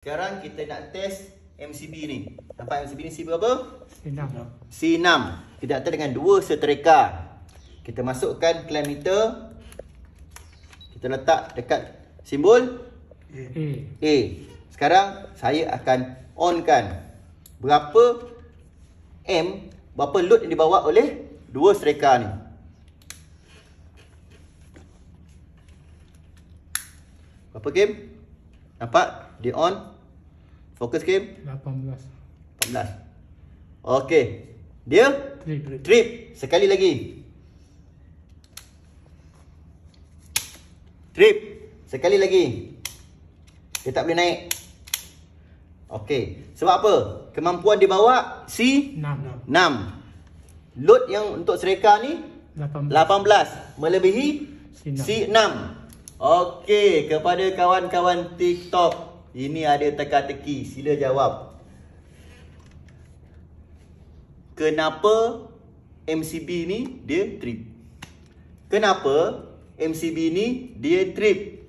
Sekarang kita nak test MCB ni. Nampak MCB ni C berapa? C6. C6. Kita nak test dengan dua setereka. Kita masukkan clamp meter. Kita letak dekat simbol A. A. Sekarang saya akan onkan. Berapa M, berapa load yang dibawa oleh dua setereka ni. Berapa game? Nampak? Dia on fokus cam 18 18 Okay Dia Trip Trip Sekali lagi Trip Sekali lagi Dia tak boleh naik Okay Sebab apa Kemampuan dia bawa C 6 6 Load yang untuk sereka ni 18, 18. Melebihi C6. C6 Okay Kepada kawan-kawan TikTok ini ada teka-teki. Sila jawab. Kenapa MCB ni dia trip? Kenapa MCB ni dia trip?